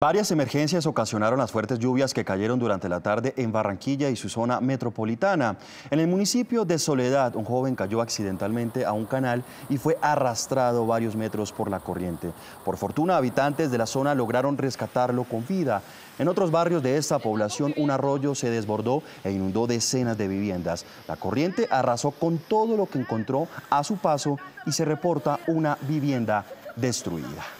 Varias emergencias ocasionaron las fuertes lluvias que cayeron durante la tarde en Barranquilla y su zona metropolitana. En el municipio de Soledad, un joven cayó accidentalmente a un canal y fue arrastrado varios metros por la corriente. Por fortuna, habitantes de la zona lograron rescatarlo con vida. En otros barrios de esta población, un arroyo se desbordó e inundó decenas de viviendas. La corriente arrasó con todo lo que encontró a su paso y se reporta una vivienda destruida.